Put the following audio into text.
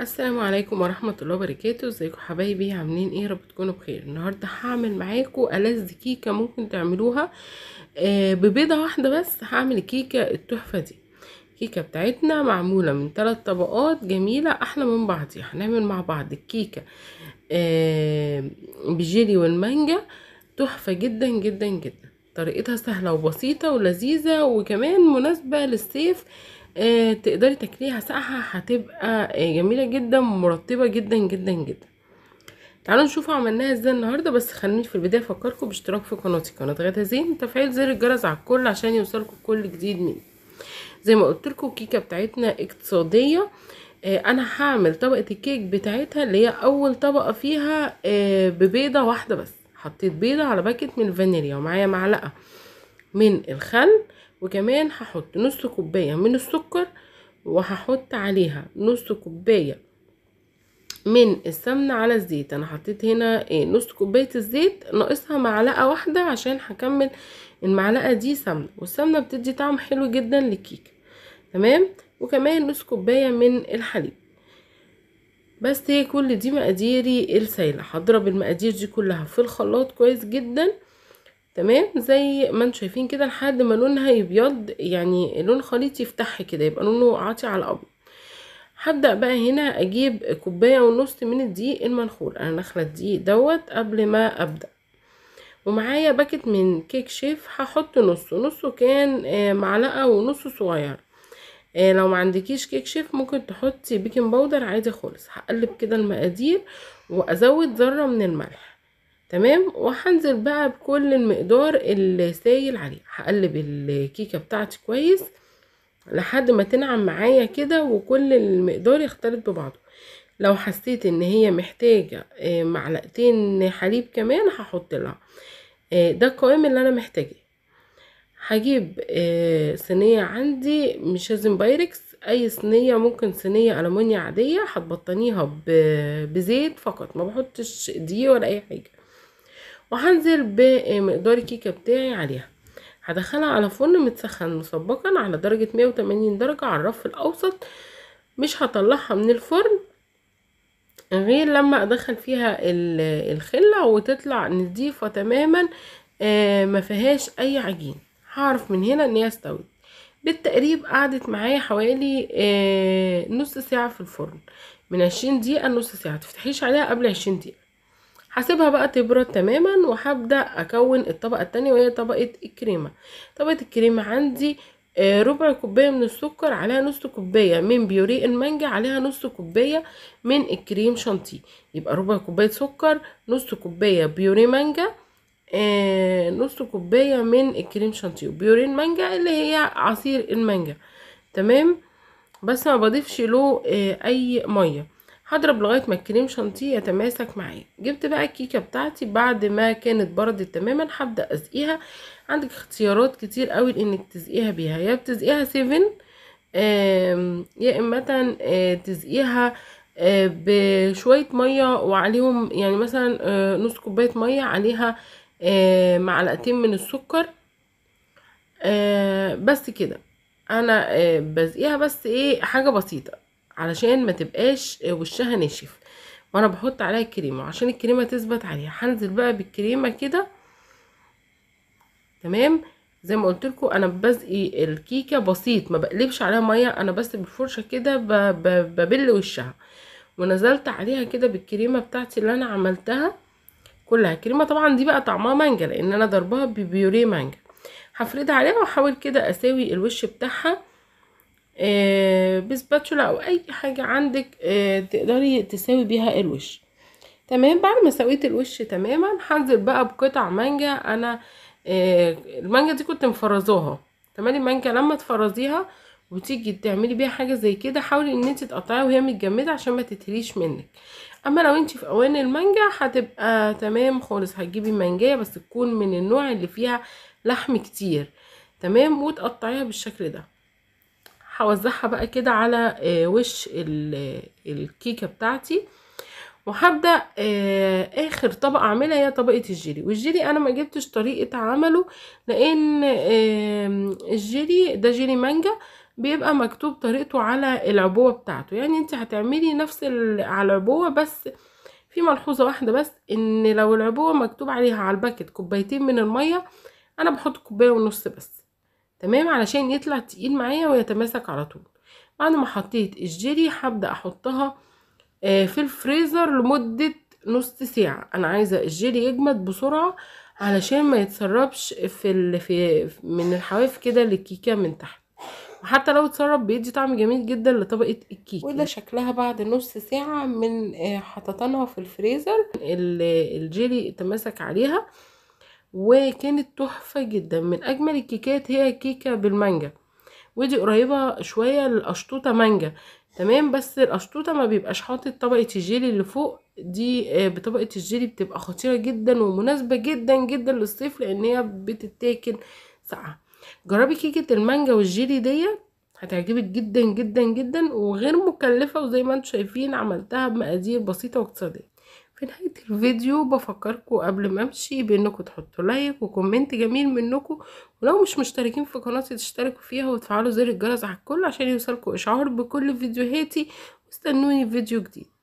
السلام عليكم ورحمه الله وبركاته ازيكم حبايبي عاملين ايه رب تكونوا بخير النهارده هعمل معاكم ألذ كيكه ممكن تعملوها آه ببيضه واحده بس هعمل كيكة التحفه دي الكيكه بتاعتنا معموله من ثلاث طبقات جميله احلى من بعضيها هنعمل مع بعض الكيكه آه بالجيلي والمانجا تحفه جدا جدا جدا طريقتها سهله وبسيطه ولذيذه وكمان مناسبه للصيف آه، تقدري تاكليها ساقعه هتبقى آه، جميله جدا مرطبه جدا جدا جدا تعالوا نشوف عملناها ازاي النهارده بس خليني في البدايه افكركم باشتراك في قناتي قناه غدا زين وتفعيل زر الجرس على الكل عشان يوصلكم كل جديد مني زي ما قلت لكم الكيكه بتاعتنا اقتصاديه آه، انا هعمل طبقه الكيك بتاعتها اللي هي اول طبقه فيها ببيضه واحده بس حطيت بيضه على باكت من الفانيليا ومعايا معلقه من الخل وكمان هحط نص كوباية من السكر وهحط عليها نص كوباية من السمنة على الزيت انا حطيت هنا ايه نص كوباية الزيت ناقصها معلقة واحدة عشان هكمل المعلقة دي سمنة والسمنة بتدي طعم حلو جدا للكيكة تمام وكمان نص كوباية من الحليب بس هي كل دي مقاديري السايلة هضرب المقادير دي كلها في الخلاط كويس جدا تمام زي ما انتم شايفين كده لحد ما لونها يبيض يعني لون خليط يفتح كده يبقى لونه عاطي على ابيض هبدا بقى هنا اجيب كوبايه ونص من الدقيق المنخول انا نخله الدقيق دوت قبل ما ابدا ومعايا باكت من كيك شيف هحط نصه نصه كان آه، معلقه ونص صغير آه، لو ما عندكيش كيك شيف ممكن تحطي بيكنج باودر عادي خالص هقلب كده المقادير وازود ذره من الملح تمام وهنزل بقى بكل المقدار اللي سايل عليه هقلب الكيكه بتاعتي كويس لحد ما تنعم معايا كده وكل المقدار يختلط ببعضه لو حسيت ان هي محتاجه آه، معلقتين حليب كمان هحط لها آه، ده القوام اللي انا محتاجاه هجيب آه، صينيه عندي مش لازم بايركس اي صينيه ممكن صينيه الومنيوم عاديه هتبطنيها بزيت فقط ما بحطش دي ولا اي حاجه وهنزل بمقدار الكيكه بتاعي عليها هدخلها على فرن متسخن مسبقا على درجه 180 درجه على الرف الاوسط مش هطلعها من الفرن غير لما ادخل فيها الخله وتطلع نظيفه تماما آه، ما فيهاش اي عجين هعرف من هنا ان هي استوت بالتقريب قعدت معايا حوالي آه، نص ساعه في الفرن من عشرين دقيقه لنص ساعه تفتحيش عليها قبل عشرين دقيقه هسيبها بقى تبرد تماما وهبدا اكون الطبقه التانية وهي طبقه الكريمه طبقه الكريمه عندي آه، ربع كوبايه من السكر عليها نص كوبايه من بيوري المانجا عليها نص كوبايه من الكريم شانتيه يبقى ربع كوبايه سكر نص كوبايه بيوري مانجا آه، نص كوبايه من الكريم شانتيه وبيوري المانجا اللي هي عصير المانجا تمام بس ما بضيفش له آه، اي ميه هضرب لغايه ما الكريم شانتيه يتماسك معي جبت بقى الكيكه بتاعتي بعد ما كانت بردت تماما هبدا اسقيها عندك اختيارات كتير قوي لأنك تسقيها بيها يا بتسقيها سيفن يا اما آه، تسقيها آه، بشويه ميه وعليهم يعني مثلا آه، نص كوبايه ميه عليها معلقتين من السكر بس كده انا بسقيها بس ايه حاجه بسيطه علشان ما تبقاش وشها ناشف وانا بحط عليها الكريمه وعشان الكريمه تثبت عليها هنزل بقى بالكريمه كده تمام زي ما قلت لكم انا بسقي الكيكه بسيط ما بقلبش عليها ميه انا بس بالفرشه كده ببل وشها ونزلت عليها كده بالكريمه بتاعتي اللي انا عملتها كلها كريمه طبعا دي بقى طعمها مانجا لان انا ضربها ببيوري مانجا هفردها عليها واحاول كده اساوي الوش بتاعها آه، بسباتشولا او اي حاجة عندك آه، تقدري تساوي بيها الوش تمام بعد ما سويت الوش تماما هنزل بقى بقطع مانجا انا آه، المانجا دي كنت مفرزاها تمام المانجا لما تفرزيها وتيجي تعملي بيها حاجه زي كده حاولي ان انت تقطعيها وهي متجمده عشان ما تتهريش منك اما لو انت في اوان المانجا هتبقى تمام خالص هتجيبي مانجايه بس تكون من النوع اللي فيها لحم كتير تمام وتقطعيها بالشكل ده هوزعها بقى كده على آه، وش آه، الكيكه بتاعتي وهبدا آه، اخر طبقه اعملها هي طبقه الجيلي والجيلي انا ما جبتش طريقه عمله لان الجيلي ده جيلي مانجا بيبقى مكتوب طريقته على العبوه بتاعته يعني انت هتعملي نفس على العبوه بس في ملحوظه واحده بس ان لو العبوه مكتوب عليها على الباكت كوبايتين من الميه انا بحط كوبايه ونص بس تمام علشان يطلع تقيل معايا ويتماسك على طول بعد ما حطيت الجيلي هبدا احطها آه، في الفريزر لمده نص ساعه انا عايزه الجيلي يجمد بسرعه علشان ما يتسربش في, في من الحواف كده للكيكه من تحت وحتى لو اتسرب بيدي طعم جميل جدا لطبقه الكيكه وده شكلها بعد نص ساعه من آه، حطتنها في الفريزر الجيلي اتماسك عليها وكانت تحفة جدا من أجمل الكيكات هي كيكة بالمانجا ودي قريبة شوية للأشطوطة مانجا تمام بس الأشطوطة ما بيبقاش حاطط طبقة الجيلي اللي فوق دي آه، بطبقة الجيلي بتبقى خطيرة جدا ومناسبة جدا جدا للصيف لأن هي بتتاكل ساقعة جربي كيكة المانجا والجيلي دي هتعجبك جدا جدا جدا وغير مكلفة وزي ما انتم شايفين عملتها بمقادير بسيطة واقتصادية في نهاية الفيديو بفكركم قبل ما امشي بانكم تحطوا لايك وكومنت جميل منكم ولو مش مشتركين في قناتي تشتركوا فيها وتفعلوا زر الجرس على الكل عشان يوصلكم اشعار بكل فيديوهاتي واستنوني في فيديو جديد